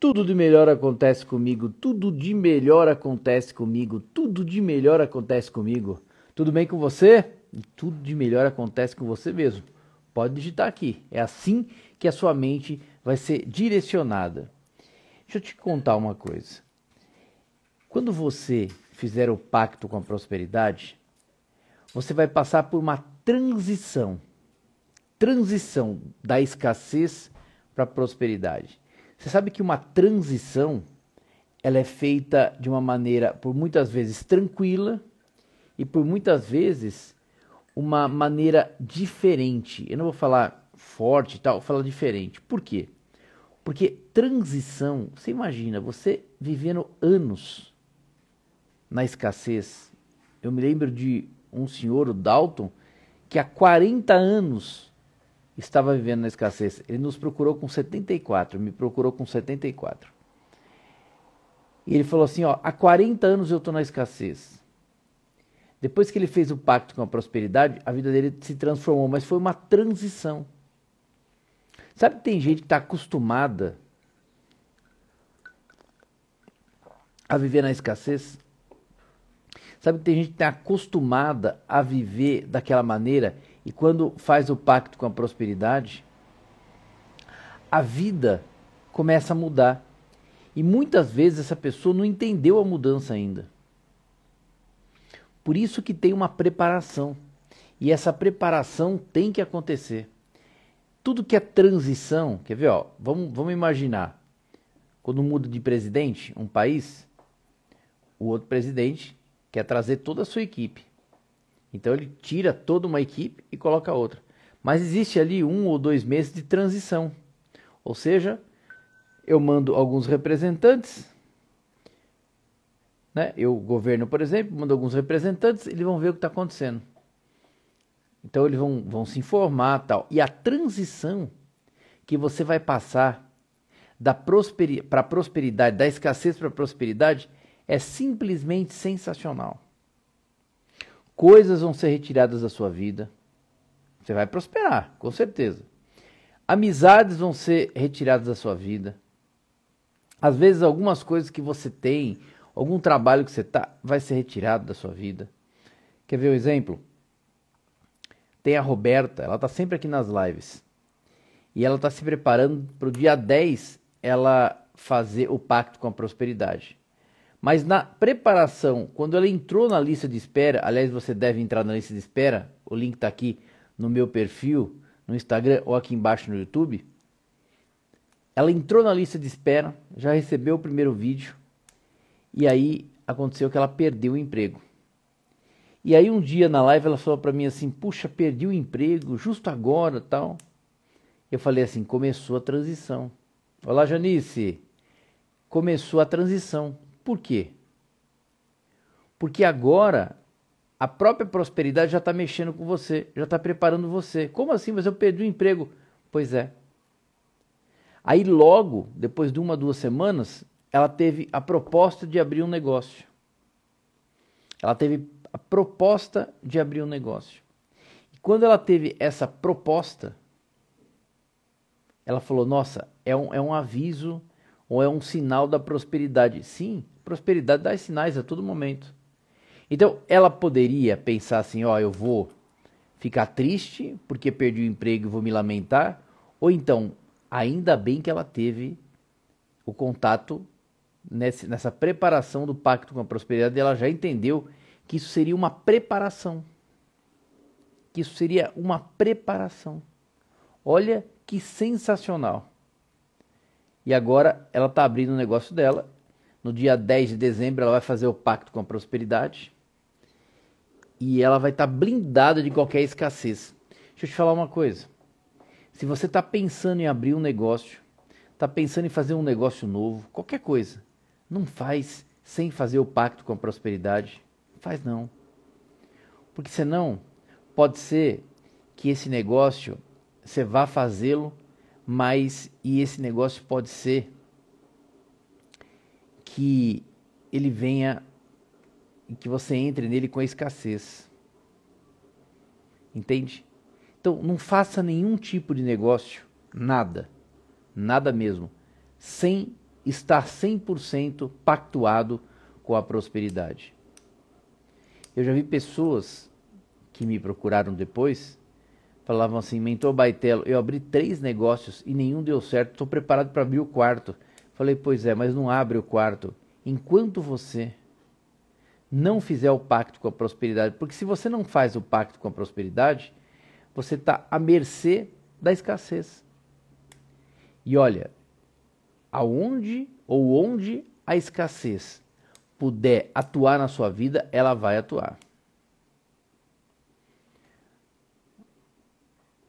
Tudo de melhor acontece comigo, tudo de melhor acontece comigo, tudo de melhor acontece comigo. Tudo bem com você? E tudo de melhor acontece com você mesmo. Pode digitar aqui. É assim que a sua mente vai ser direcionada. Deixa eu te contar uma coisa. Quando você fizer o pacto com a prosperidade, você vai passar por uma transição. Transição da escassez para a prosperidade. Você sabe que uma transição ela é feita de uma maneira por muitas vezes tranquila e por muitas vezes uma maneira diferente. Eu não vou falar forte e tal, vou falar diferente. Por quê? Porque transição, você imagina, você vivendo anos na escassez. Eu me lembro de um senhor, o Dalton, que há 40 anos estava vivendo na escassez. Ele nos procurou com 74, me procurou com 74. E ele falou assim: ó, há 40 anos eu estou na escassez. Depois que ele fez o pacto com a prosperidade, a vida dele se transformou, mas foi uma transição. Sabe que tem gente que está acostumada a viver na escassez? Sabe que tem gente que está acostumada a viver daquela maneira e quando faz o pacto com a prosperidade, a vida começa a mudar. E muitas vezes essa pessoa não entendeu a mudança ainda. Por isso que tem uma preparação. E essa preparação tem que acontecer. Tudo que é transição, quer ver? Ó, vamos, vamos imaginar. Quando muda de presidente um país, o outro presidente quer trazer toda a sua equipe. Então ele tira toda uma equipe e coloca outra. Mas existe ali um ou dois meses de transição. Ou seja, eu mando alguns representantes, né? eu, governo, por exemplo, mando alguns representantes, eles vão ver o que está acontecendo. Então eles vão, vão se informar tal. E a transição que você vai passar da prosperi para a prosperidade, da escassez para a prosperidade, é simplesmente sensacional coisas vão ser retiradas da sua vida. Você vai prosperar, com certeza. Amizades vão ser retiradas da sua vida. Às vezes, algumas coisas que você tem, algum trabalho que você tá, vai ser retirado da sua vida. Quer ver um exemplo? Tem a Roberta, ela está sempre aqui nas lives. E ela está se preparando para o dia 10 ela fazer o pacto com a prosperidade. Mas na preparação, quando ela entrou na lista de espera, aliás, você deve entrar na lista de espera, o link está aqui no meu perfil, no Instagram ou aqui embaixo no YouTube. Ela entrou na lista de espera, já recebeu o primeiro vídeo, e aí aconteceu que ela perdeu o emprego. E aí um dia na live ela falou para mim assim: "Puxa, perdi o emprego justo agora", tal. Eu falei assim: "Começou a transição". Olá, Janice. Começou a transição. Por quê? Porque agora a própria prosperidade já está mexendo com você, já está preparando você. Como assim? Mas eu perdi o emprego. Pois é. Aí logo, depois de uma, duas semanas, ela teve a proposta de abrir um negócio. Ela teve a proposta de abrir um negócio. E quando ela teve essa proposta, ela falou: Nossa, é um, é um aviso ou é um sinal da prosperidade? Sim, prosperidade dá sinais a todo momento. Então, ela poderia pensar assim: ó, eu vou ficar triste porque perdi o emprego e vou me lamentar, ou então, ainda bem que ela teve o contato nesse, nessa preparação do pacto com a prosperidade, ela já entendeu que isso seria uma preparação. Que isso seria uma preparação. Olha que sensacional. E agora ela está abrindo o negócio dela. No dia 10 de dezembro ela vai fazer o pacto com a prosperidade. E ela vai estar tá blindada de qualquer escassez. Deixa eu te falar uma coisa. Se você está pensando em abrir um negócio, está pensando em fazer um negócio novo, qualquer coisa, não faz sem fazer o pacto com a prosperidade. faz não. Porque senão pode ser que esse negócio você vá fazê-lo mas e esse negócio pode ser que ele venha e que você entre nele com a escassez. Entende? Então, não faça nenhum tipo de negócio, nada, nada mesmo, sem estar 100% pactuado com a prosperidade. Eu já vi pessoas que me procuraram depois falavam assim, mentor Baitelo, eu abri três negócios e nenhum deu certo, estou preparado para abrir o quarto. Falei, pois é, mas não abre o quarto. Enquanto você não fizer o pacto com a prosperidade, porque se você não faz o pacto com a prosperidade, você está à mercê da escassez. E olha, aonde ou onde a escassez puder atuar na sua vida, ela vai atuar.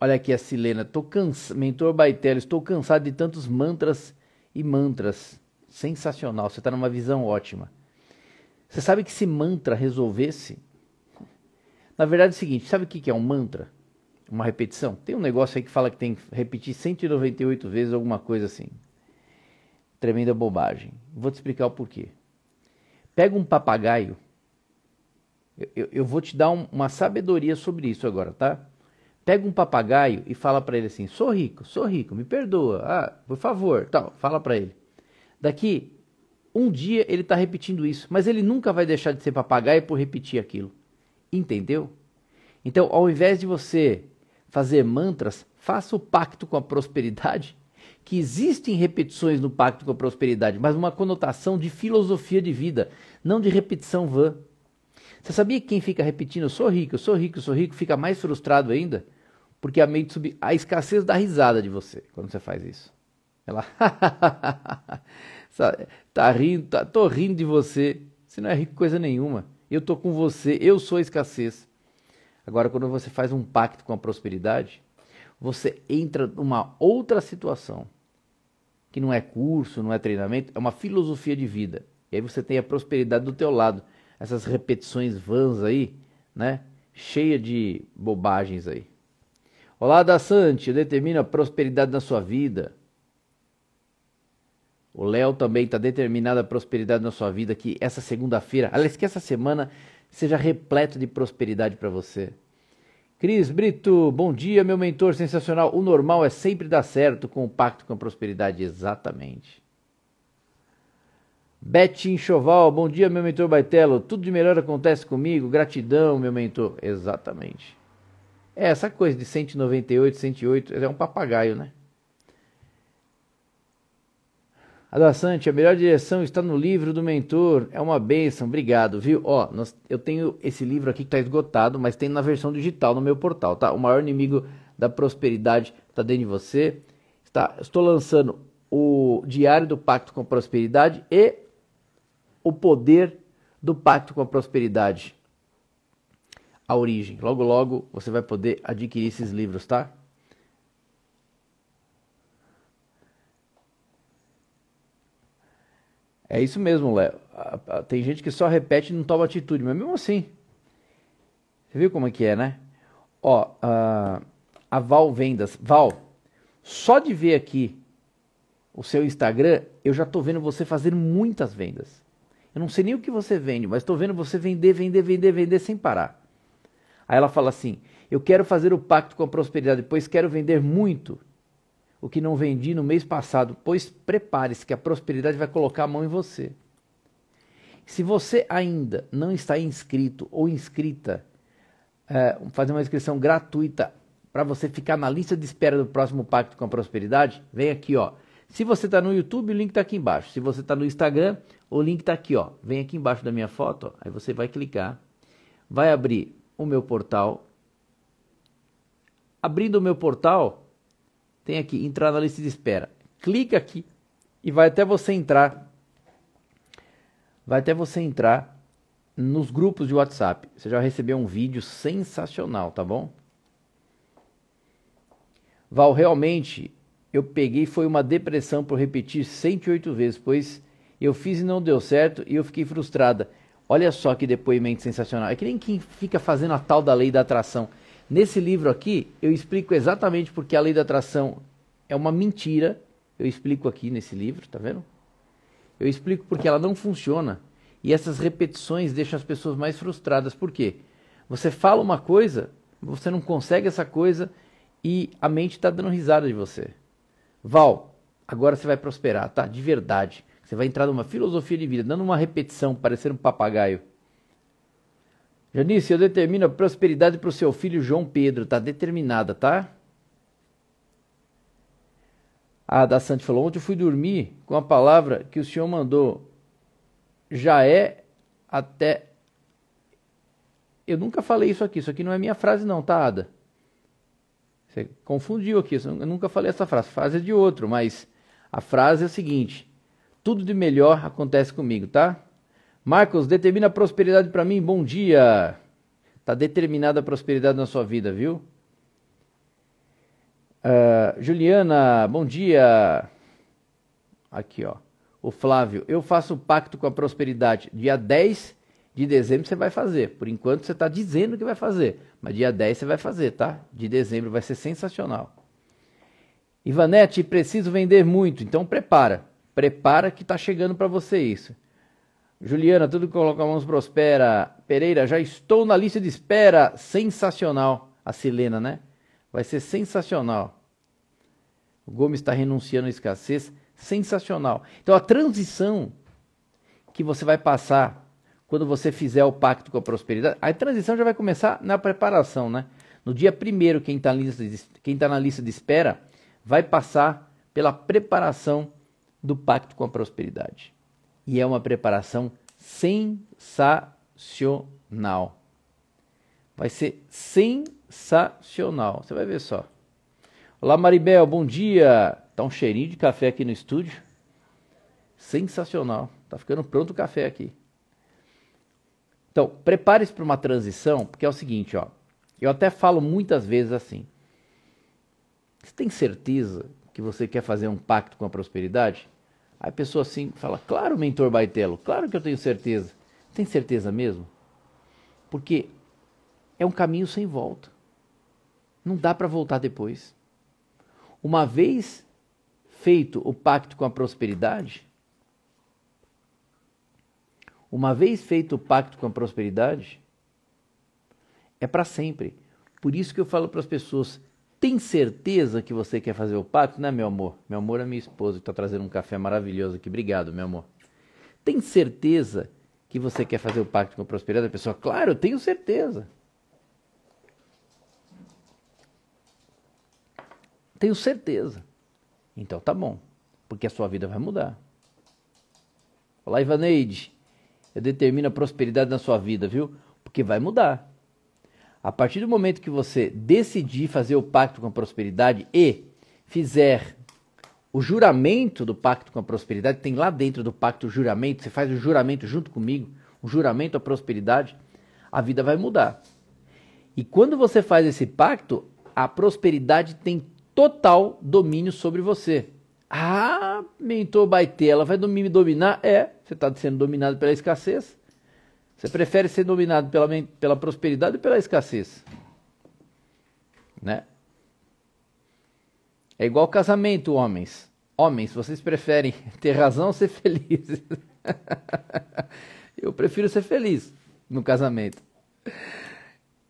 Olha aqui a Silena, tô cansa... mentor Baitello, estou cansado de tantos mantras e mantras. Sensacional, você está numa visão ótima. Você sabe que se mantra resolvesse? Na verdade é o seguinte, sabe o que é um mantra? Uma repetição? Tem um negócio aí que fala que tem que repetir 198 vezes alguma coisa assim. Tremenda bobagem. Vou te explicar o porquê. Pega um papagaio. Eu, eu, eu vou te dar um, uma sabedoria sobre isso agora, tá? Pega um papagaio e fala para ele assim: sou rico, sou rico, me perdoa, ah, por favor, tal, fala para ele. Daqui um dia ele está repetindo isso, mas ele nunca vai deixar de ser papagaio por repetir aquilo. Entendeu? Então, ao invés de você fazer mantras, faça o pacto com a prosperidade, que existem repetições no pacto com a prosperidade, mas uma conotação de filosofia de vida, não de repetição vã. Você sabia que quem fica repetindo, eu sou rico, eu sou rico, eu sou rico, fica mais frustrado ainda? Porque a mente sub... a escassez dá risada de você quando você faz isso. Ela tá rindo, tá, tô rindo de você. Você não é rico coisa nenhuma. Eu tô com você, eu sou a escassez. Agora quando você faz um pacto com a prosperidade, você entra numa outra situação, que não é curso, não é treinamento, é uma filosofia de vida. E aí você tem a prosperidade do teu lado essas repetições vãs aí, né? Cheia de bobagens aí. Olá, Dassante. Determina a prosperidade na sua vida. O Léo também está determinada a prosperidade na sua vida, que essa segunda-feira, aliás, que essa semana seja repleto de prosperidade para você. Cris Brito, bom dia, meu mentor sensacional. O normal é sempre dar certo com o pacto com a prosperidade, exatamente. Betinho Choval, bom dia, meu mentor Baitelo. Tudo de melhor acontece comigo. Gratidão, meu mentor. Exatamente. É, essa coisa de 198, 108, é um papagaio, né? Adaçante, a melhor direção está no livro do mentor. É uma benção, obrigado, viu? Ó, nós, eu tenho esse livro aqui que está esgotado, mas tem na versão digital no meu portal, tá? O maior inimigo da prosperidade está dentro de você. Está, estou lançando o Diário do Pacto com a Prosperidade e o poder do pacto com a prosperidade. A origem. Logo, logo você vai poder adquirir esses livros, tá? É isso mesmo, Léo. Tem gente que só repete e não toma atitude, mas mesmo assim. Você viu como é que é, né? Ó, a, a Val Vendas. Val, só de ver aqui o seu Instagram, eu já tô vendo você fazer muitas vendas. Eu não sei nem o que você vende, mas estou vendo você vender, vender, vender, vender sem parar. Aí ela fala assim: Eu quero fazer o pacto com a prosperidade, pois quero vender muito o que não vendi no mês passado, pois prepare-se que a prosperidade vai colocar a mão em você. Se você ainda não está inscrito ou inscrita, é, fazer uma inscrição gratuita para você ficar na lista de espera do próximo Pacto com a Prosperidade, vem aqui, ó, se você está no YouTube, o link está aqui embaixo. Se você está no Instagram, o link está aqui, ó. Vem aqui embaixo da minha foto, ó. aí você vai clicar, vai abrir o meu portal. Abrindo o meu portal, tem aqui entrar na lista de espera. Clica aqui e vai até você entrar. Vai até você entrar nos grupos de WhatsApp. Você já recebeu um vídeo sensacional, tá bom? Val, realmente eu peguei foi uma depressão por repetir 108 vezes, pois eu fiz e não deu certo e eu fiquei frustrada. Olha só que depoimento sensacional. É que nem quem fica fazendo a tal da lei da atração. Nesse livro aqui, eu explico exatamente porque a lei da atração é uma mentira. Eu explico aqui nesse livro, tá vendo? Eu explico porque ela não funciona. E essas repetições deixam as pessoas mais frustradas. Por quê? Você fala uma coisa, você não consegue essa coisa e a mente está dando risada de você. Val, agora você vai prosperar, tá? De verdade. Você vai entrar numa filosofia de vida, dando uma repetição, parecendo um papagaio. Janice, eu determino a prosperidade para o seu filho João Pedro, tá determinada, tá? A da Sante falou: Ontem eu fui dormir com a palavra que o senhor mandou. Já é até. Eu nunca falei isso aqui, isso aqui não é minha frase, não, tá, Ada? Você confundiu aqui, eu nunca falei essa frase. A frase é de outro, mas a frase é a seguinte: Tudo de melhor acontece comigo, tá? Marcos, determina a prosperidade para mim. Bom dia. Tá determinada a prosperidade na sua vida, viu? Uh, Juliana, bom dia. Aqui, ó. O Flávio, eu faço o pacto com a prosperidade. Dia 10 de dezembro você vai fazer. Por enquanto você está dizendo que vai fazer. Mas dia 10 você vai fazer, tá? De dezembro vai ser sensacional. Ivanete, preciso vender muito, então prepara. Prepara que tá chegando para você isso. Juliana, tudo que coloca mãos prospera. Pereira, já estou na lista de espera. Sensacional. A Silena, né? Vai ser sensacional. O Gomes está renunciando à escassez. Sensacional. Então a transição que você vai passar quando você fizer o pacto com a prosperidade, a transição já vai começar na preparação, né? No dia primeiro, quem está tá na lista de espera vai passar pela preparação do pacto com a prosperidade. E é uma preparação sensacional. Vai ser sensacional. Você vai ver só. Olá, Maribel, bom dia. Tá um cheirinho de café aqui no estúdio. Sensacional. Tá ficando pronto o café aqui. Então, prepare-se para uma transição, porque é o seguinte, ó. Eu até falo muitas vezes assim. Você tem certeza que você quer fazer um pacto com a prosperidade? Aí a pessoa assim fala: Claro, mentor Baitelo, claro que eu tenho certeza. Tem certeza mesmo? Porque é um caminho sem volta. Não dá para voltar depois. Uma vez feito o pacto com a prosperidade, uma vez feito o pacto com a prosperidade, é para sempre. Por isso que eu falo para as pessoas: tem certeza que você quer fazer o pacto, né, meu amor? Meu amor é minha esposa que está trazendo um café maravilhoso aqui. Obrigado, meu amor. Tem certeza que você quer fazer o pacto com a prosperidade? A pessoa, claro, eu tenho certeza. Tenho certeza. Então tá bom, porque a sua vida vai mudar. Olá, Ivaneide eu determino a prosperidade na sua vida, viu? Porque vai mudar. A partir do momento que você decidir fazer o pacto com a prosperidade e fizer o juramento do pacto com a prosperidade, tem lá dentro do pacto o juramento, você faz o juramento junto comigo, o juramento à prosperidade, a vida vai mudar. E quando você faz esse pacto, a prosperidade tem total domínio sobre você. Ah, mentor baitela, ela vai me dominar? É, você está sendo dominado pela escassez. Você prefere ser dominado pela, pela prosperidade ou pela escassez? Né? É igual casamento, homens. Homens, vocês preferem ter razão ou ser felizes? Eu prefiro ser feliz no casamento.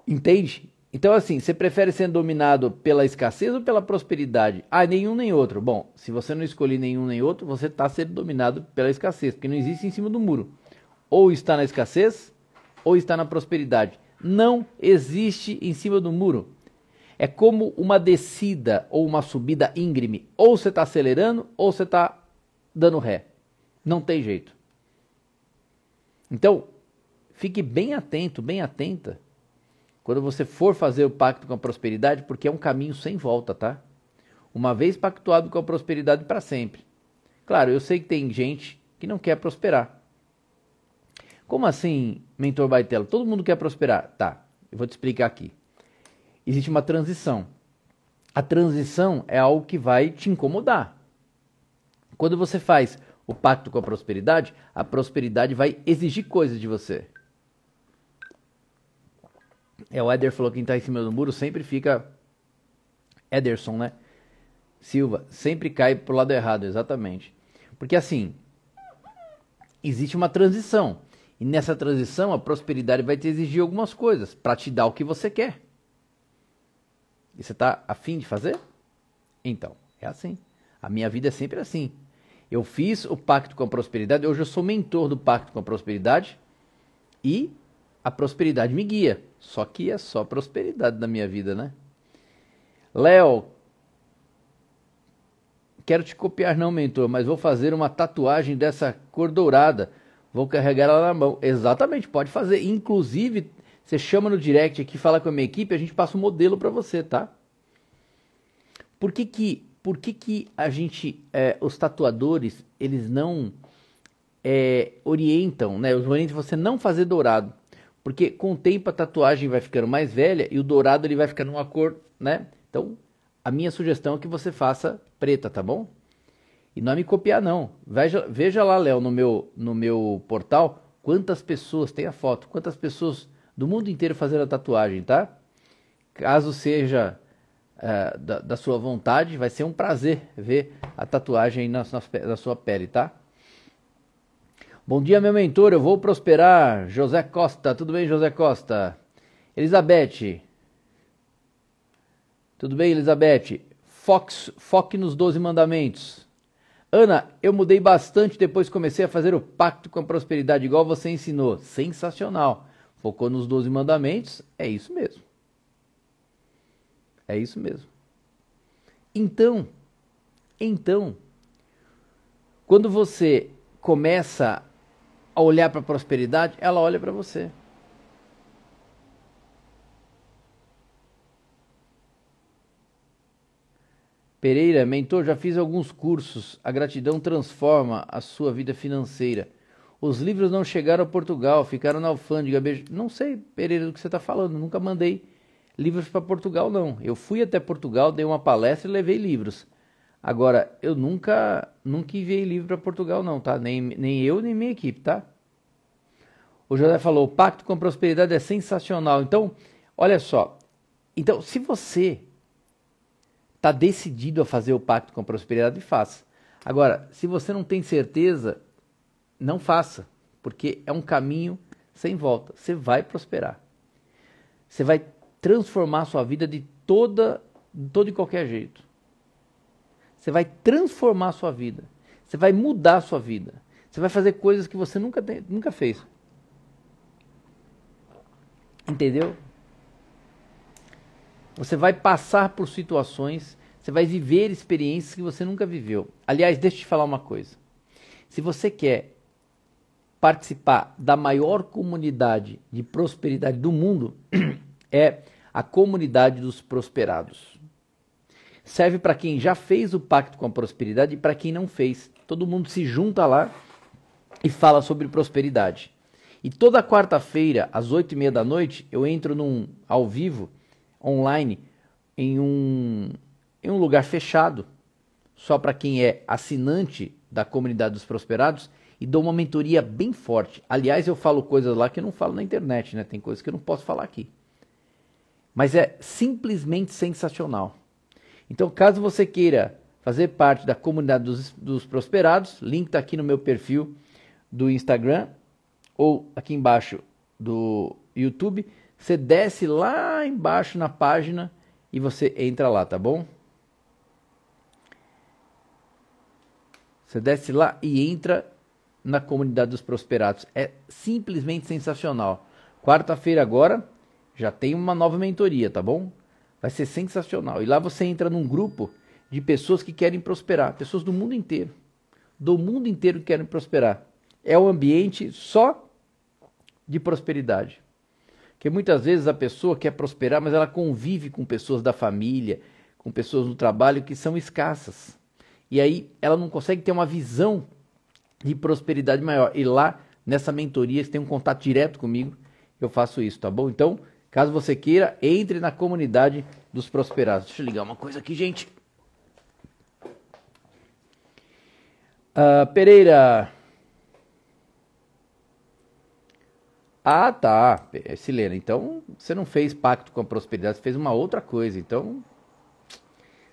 Entende? Então, assim, você prefere ser dominado pela escassez ou pela prosperidade? Ah, nenhum nem outro. Bom, se você não escolher nenhum nem outro, você está sendo dominado pela escassez, porque não existe em cima do muro. Ou está na escassez, ou está na prosperidade. Não existe em cima do muro. É como uma descida ou uma subida íngreme. Ou você está acelerando, ou você está dando ré. Não tem jeito. Então, fique bem atento, bem atenta quando você for fazer o pacto com a prosperidade, porque é um caminho sem volta, tá? Uma vez pactuado com a prosperidade para sempre. Claro, eu sei que tem gente que não quer prosperar. Como assim, mentor Baitelo? Todo mundo quer prosperar. Tá, eu vou te explicar aqui. Existe uma transição. A transição é algo que vai te incomodar. Quando você faz o pacto com a prosperidade, a prosperidade vai exigir coisas de você. É, o Éder falou que quem tá em cima do muro sempre fica. Ederson, né? Silva, sempre cai pro lado errado, exatamente. Porque assim, existe uma transição. E nessa transição, a prosperidade vai te exigir algumas coisas para te dar o que você quer. E você tá afim de fazer? Então, é assim. A minha vida é sempre assim. Eu fiz o pacto com a prosperidade, hoje eu sou mentor do pacto com a prosperidade e a prosperidade me guia. Só que é só prosperidade na minha vida, né? Léo, quero te copiar não, mentor, mas vou fazer uma tatuagem dessa cor dourada. Vou carregar ela na mão. Exatamente, pode fazer. Inclusive, você chama no direct aqui, fala com a minha equipe, a gente passa um modelo para você, tá? Por que que, por que, que a gente, é, os tatuadores, eles não é, orientam, né? Os orientam você não fazer dourado. Porque com o tempo a tatuagem vai ficando mais velha e o dourado ele vai ficando uma cor, né? Então, a minha sugestão é que você faça preta, tá bom? E não é me copiar não. Veja, veja lá, Léo, no meu no meu portal, quantas pessoas tem a foto, quantas pessoas do mundo inteiro fazendo a tatuagem, tá? Caso seja uh, da, da, sua vontade, vai ser um prazer ver a tatuagem na, na, na sua pele, tá? Bom dia, meu mentor, eu vou prosperar. José Costa, tudo bem, José Costa? Elizabeth. Tudo bem, Elizabeth? Fox, foque nos 12 mandamentos. Ana, eu mudei bastante depois comecei a fazer o pacto com a prosperidade, igual você ensinou. Sensacional. Focou nos 12 mandamentos, é isso mesmo. É isso mesmo. Então, então, quando você começa a olhar para a prosperidade, ela olha para você. Pereira, mentor, já fiz alguns cursos. A gratidão transforma a sua vida financeira. Os livros não chegaram a Portugal, ficaram na alfândega. Beijo. Não sei, Pereira, do que você está falando. Nunca mandei livros para Portugal, não. Eu fui até Portugal, dei uma palestra e levei livros. Agora, eu nunca, nunca enviei livro para Portugal, não, tá? Nem, nem eu, nem minha equipe, tá? O José falou: o pacto com a prosperidade é sensacional. Então, olha só. Então, se você está decidido a fazer o pacto com a prosperidade, faça. Agora, se você não tem certeza, não faça, porque é um caminho sem volta. Você vai prosperar. Você vai transformar a sua vida de toda, de todo e qualquer jeito. Você vai transformar a sua vida. Você vai mudar a sua vida. Você vai fazer coisas que você nunca, tem, nunca fez. Entendeu? Você vai passar por situações, você vai viver experiências que você nunca viveu. Aliás, deixa eu te falar uma coisa. Se você quer participar da maior comunidade de prosperidade do mundo, é a comunidade dos prosperados serve para quem já fez o pacto com a prosperidade e para quem não fez. Todo mundo se junta lá e fala sobre prosperidade. E toda quarta-feira, às oito e meia da noite, eu entro num ao vivo, online, em um, em um lugar fechado, só para quem é assinante da comunidade dos prosperados, e dou uma mentoria bem forte. Aliás, eu falo coisas lá que eu não falo na internet, né? Tem coisas que eu não posso falar aqui. Mas é simplesmente sensacional. Então, caso você queira fazer parte da comunidade dos, dos prosperados, link está aqui no meu perfil do Instagram ou aqui embaixo do YouTube. Você desce lá embaixo na página e você entra lá, tá bom? Você desce lá e entra na comunidade dos prosperados. É simplesmente sensacional. Quarta-feira agora já tem uma nova mentoria, tá bom? Vai ser sensacional. E lá você entra num grupo de pessoas que querem prosperar, pessoas do mundo inteiro. Do mundo inteiro que querem prosperar. É um ambiente só de prosperidade. Porque muitas vezes a pessoa quer prosperar, mas ela convive com pessoas da família, com pessoas do trabalho que são escassas. E aí ela não consegue ter uma visão de prosperidade maior. E lá, nessa mentoria, você tem um contato direto comigo, eu faço isso, tá bom? Então, Caso você queira, entre na comunidade dos prosperados. Deixa eu ligar uma coisa aqui, gente. Uh, Pereira. Ah, tá. É, Silena, então você não fez pacto com a prosperidade, você fez uma outra coisa. Então,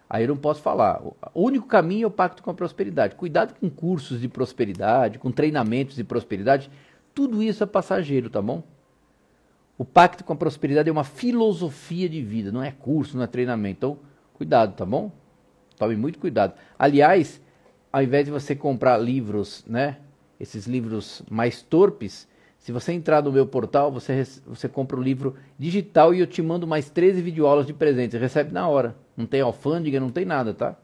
aí eu não posso falar. O único caminho é o pacto com a prosperidade. Cuidado com cursos de prosperidade, com treinamentos de prosperidade. Tudo isso é passageiro, tá bom? O pacto com a prosperidade é uma filosofia de vida, não é curso, não é treinamento. Então, cuidado, tá bom? Tome muito cuidado. Aliás, ao invés de você comprar livros, né? Esses livros mais torpes, se você entrar no meu portal, você, você compra o livro digital e eu te mando mais 13 videoaulas de presente. Você recebe na hora. Não tem alfândega, não tem nada, tá?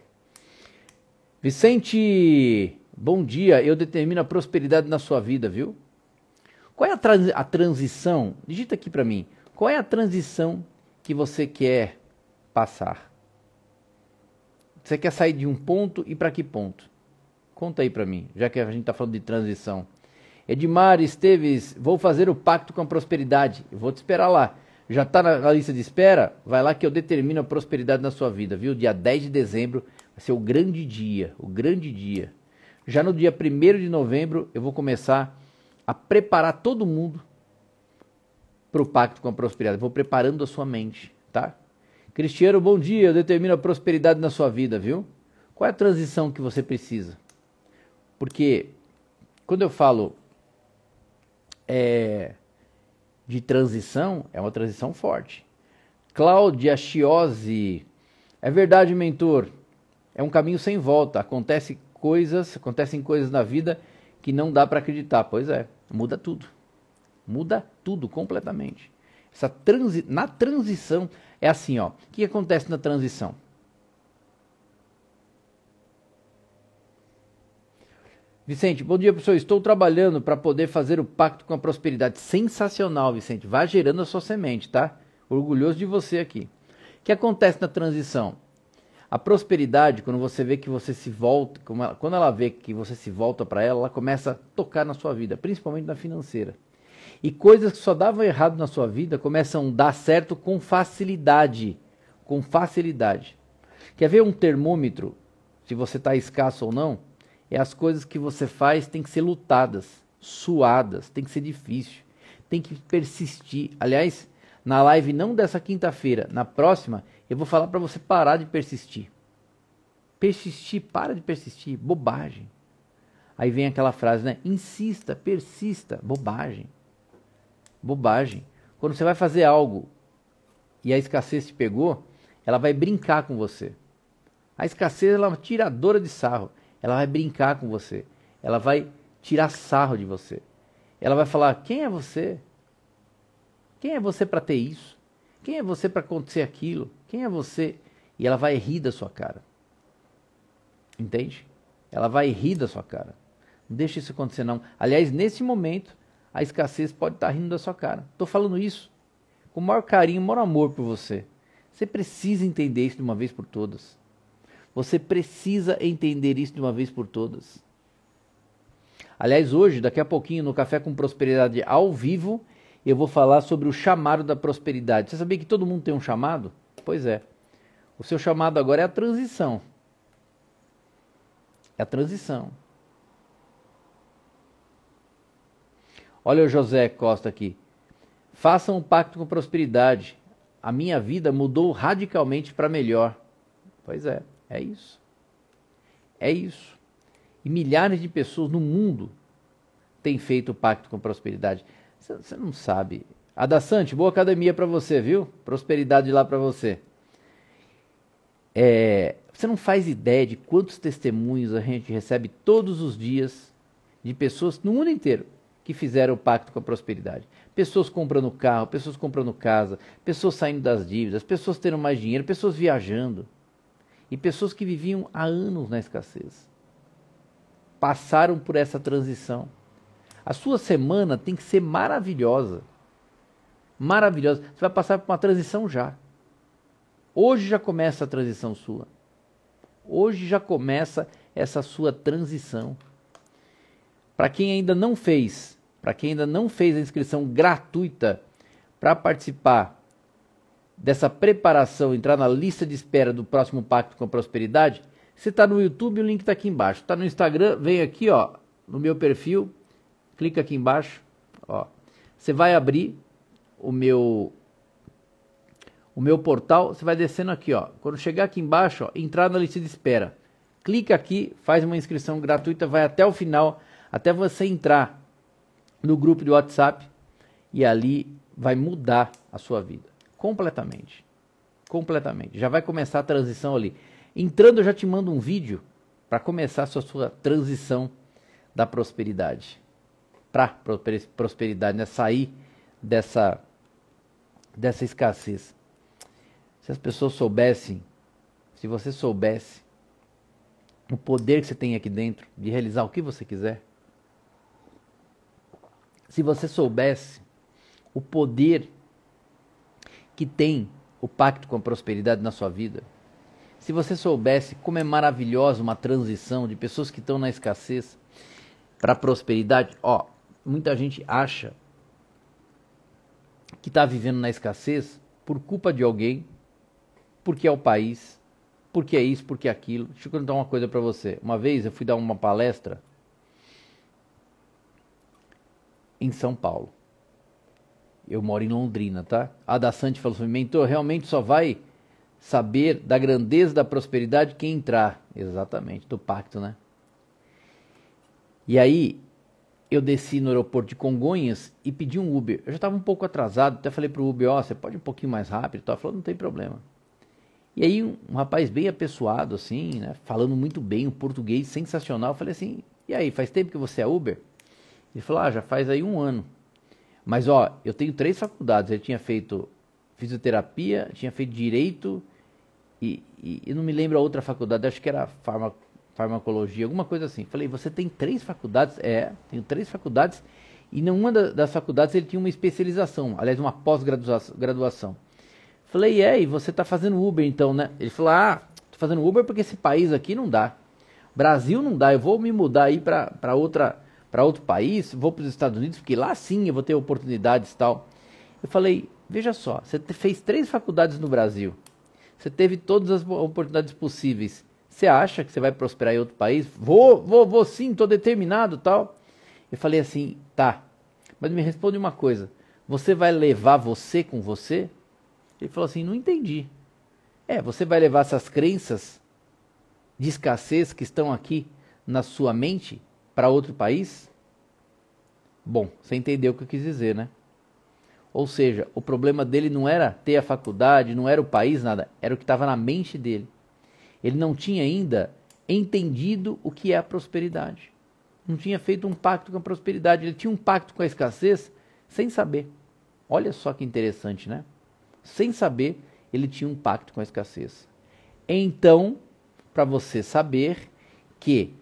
Vicente, bom dia. Eu determino a prosperidade na sua vida, viu? Qual é a, a transição? Digita aqui para mim. Qual é a transição que você quer passar? Você quer sair de um ponto e para que ponto? Conta aí para mim, já que a gente está falando de transição. Edmar Esteves, vou fazer o pacto com a prosperidade. vou te esperar lá. Já está na lista de espera? Vai lá que eu determino a prosperidade na sua vida, viu? Dia 10 de dezembro vai ser o grande dia, o grande dia. Já no dia 1 de novembro eu vou começar a preparar todo mundo para o pacto com a prosperidade. Vou preparando a sua mente, tá? Cristiano, bom dia. Eu determino a prosperidade na sua vida, viu? Qual é a transição que você precisa? Porque quando eu falo é, de transição, é uma transição forte. Cláudia Chiose, é verdade, mentor. É um caminho sem volta. Acontece coisas, acontecem coisas na vida que não dá para acreditar. Pois é muda tudo. Muda tudo completamente. Essa transi na transição é assim, ó. O que acontece na transição? Vicente, bom dia, professor. Estou trabalhando para poder fazer o pacto com a prosperidade. Sensacional, Vicente. Vá gerando a sua semente, tá? Orgulhoso de você aqui. O que acontece na transição? A prosperidade, quando você vê que você se volta, ela, quando ela vê que você se volta para ela, ela começa a tocar na sua vida, principalmente na financeira. E coisas que só davam errado na sua vida começam a dar certo com facilidade. Com facilidade. Quer ver um termômetro, se você está escasso ou não? É as coisas que você faz tem que ser lutadas, suadas, tem que ser difícil, tem que persistir. Aliás, na live não dessa quinta-feira, na próxima, eu vou falar para você parar de persistir. Persistir, para de persistir, bobagem. Aí vem aquela frase, né? Insista, persista, bobagem. Bobagem. Quando você vai fazer algo e a escassez te pegou, ela vai brincar com você. A escassez ela é uma tiradora de sarro. Ela vai brincar com você. Ela vai tirar sarro de você. Ela vai falar: quem é você? Quem é você para ter isso? Quem é você para acontecer aquilo? Quem é você? E ela vai rir da sua cara. Entende? Ela vai rir da sua cara. Não deixe isso acontecer, não. Aliás, nesse momento, a escassez pode estar tá rindo da sua cara. Estou falando isso com o maior carinho, o maior amor por você. Você precisa entender isso de uma vez por todas. Você precisa entender isso de uma vez por todas. Aliás, hoje, daqui a pouquinho, no Café com Prosperidade ao vivo, eu vou falar sobre o chamado da prosperidade. Você sabia que todo mundo tem um chamado? Pois é. O seu chamado agora é a transição. É a transição. Olha o José Costa aqui. Façam um pacto com prosperidade. A minha vida mudou radicalmente para melhor. Pois é, é isso. É isso. E milhares de pessoas no mundo têm feito o pacto com prosperidade. Você não sabe Adaçante, boa academia para você, viu? Prosperidade lá para você. É, você não faz ideia de quantos testemunhos a gente recebe todos os dias de pessoas no mundo inteiro que fizeram o pacto com a prosperidade. Pessoas comprando carro, pessoas comprando casa, pessoas saindo das dívidas, pessoas tendo mais dinheiro, pessoas viajando. E pessoas que viviam há anos na escassez. Passaram por essa transição. A sua semana tem que ser maravilhosa maravilhosa. Você vai passar por uma transição já. Hoje já começa a transição sua. Hoje já começa essa sua transição. Para quem ainda não fez, para quem ainda não fez a inscrição gratuita para participar dessa preparação, entrar na lista de espera do próximo Pacto com a Prosperidade, você está no YouTube, o link está aqui embaixo. Está no Instagram, vem aqui ó, no meu perfil, clica aqui embaixo. Ó. Você vai abrir o meu o meu portal, você vai descendo aqui, ó. Quando chegar aqui embaixo, ó, entrar na lista de espera. Clica aqui, faz uma inscrição gratuita, vai até o final, até você entrar no grupo de WhatsApp e ali vai mudar a sua vida completamente. Completamente. Já vai começar a transição ali. Entrando, eu já te mando um vídeo para começar a sua, sua transição da prosperidade. Para prosperidade, né? Sair dessa dessa escassez. Se as pessoas soubessem, se você soubesse o poder que você tem aqui dentro de realizar o que você quiser, se você soubesse o poder que tem o pacto com a prosperidade na sua vida, se você soubesse como é maravilhosa uma transição de pessoas que estão na escassez para a prosperidade, ó, muita gente acha que está vivendo na escassez por culpa de alguém, porque é o país, porque é isso, porque é aquilo. Deixa eu contar uma coisa para você. Uma vez eu fui dar uma palestra em São Paulo. Eu moro em Londrina, tá? A da Sante falou assim: mentor, realmente só vai saber da grandeza da prosperidade quem entrar. Exatamente, do pacto, né? E aí, eu desci no aeroporto de Congonhas e pedi um Uber. Eu já estava um pouco atrasado, até falei para o Uber, ó, oh, você pode ir um pouquinho mais rápido? Ele falou, não tem problema. E aí um, um rapaz bem apessoado, assim, né, falando muito bem, um português sensacional. Eu falei assim, e aí, faz tempo que você é Uber? Ele falou, ah, já faz aí um ano. Mas, ó, eu tenho três faculdades. Ele tinha feito fisioterapia, tinha feito direito e, e, não me lembro a outra faculdade, acho que era farma, farmacologia, alguma coisa assim. Falei, você tem três faculdades? É, tenho três faculdades. E numa das faculdades ele tinha uma especialização, aliás, uma pós-graduação. Falei, é, e você está fazendo Uber então, né? Ele falou, ah, estou fazendo Uber porque esse país aqui não dá. Brasil não dá, eu vou me mudar aí para outra para outro país, vou para os Estados Unidos, porque lá sim eu vou ter oportunidades e tal. Eu falei, veja só, você fez três faculdades no Brasil, você teve todas as oportunidades possíveis. Você acha que você vai prosperar em outro país? Vou, vou, vou sim, estou determinado tal. Eu falei assim, tá. Mas me responde uma coisa. Você vai levar você com você? Ele falou assim, não entendi. É, você vai levar essas crenças de escassez que estão aqui na sua mente para outro país? Bom, você entendeu o que eu quis dizer, né? Ou seja, o problema dele não era ter a faculdade, não era o país, nada. Era o que estava na mente dele. Ele não tinha ainda entendido o que é a prosperidade. Não tinha feito um pacto com a prosperidade. Ele tinha um pacto com a escassez sem saber. Olha só que interessante, né? Sem saber, ele tinha um pacto com a escassez. Então, para você saber que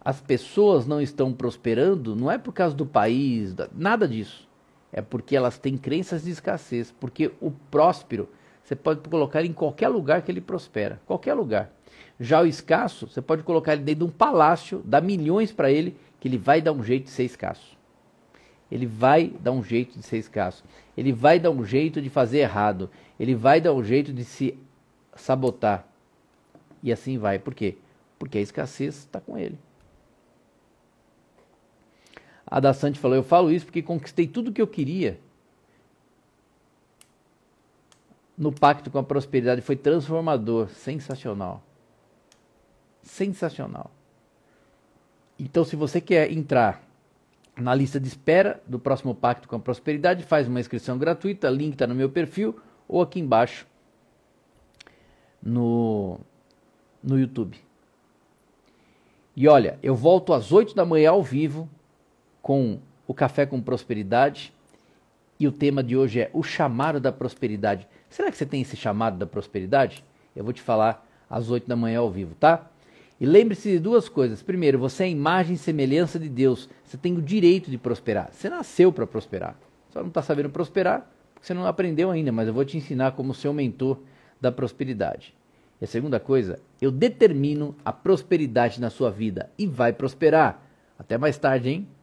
as pessoas não estão prosperando, não é por causa do país, nada disso. É porque elas têm crenças de escassez. Porque o próspero você pode colocar ele em qualquer lugar que ele prospera, qualquer lugar. Já o escasso, você pode colocar ele dentro de um palácio, dar milhões para ele, que ele vai dar um jeito de ser escasso. Ele vai dar um jeito de ser escasso. Ele vai dar um jeito de fazer errado. Ele vai dar um jeito de se sabotar. E assim vai. Por quê? Porque a escassez está com ele. A da Sante falou: Eu falo isso porque conquistei tudo o que eu queria no Pacto com a Prosperidade foi transformador, sensacional. Sensacional. Então, se você quer entrar na lista de espera do próximo Pacto com a Prosperidade, faz uma inscrição gratuita, link está no meu perfil ou aqui embaixo no, no YouTube. E olha, eu volto às 8 da manhã ao vivo com o Café com Prosperidade e o tema de hoje é o chamado da prosperidade. Será que você tem esse chamado da prosperidade? Eu vou te falar às 8 da manhã ao vivo, tá? E lembre-se de duas coisas. Primeiro, você é imagem e semelhança de Deus. Você tem o direito de prosperar. Você nasceu para prosperar. Só não está sabendo prosperar porque você não aprendeu ainda, mas eu vou te ensinar como seu mentor da prosperidade. E a segunda coisa, eu determino a prosperidade na sua vida e vai prosperar. Até mais tarde, hein?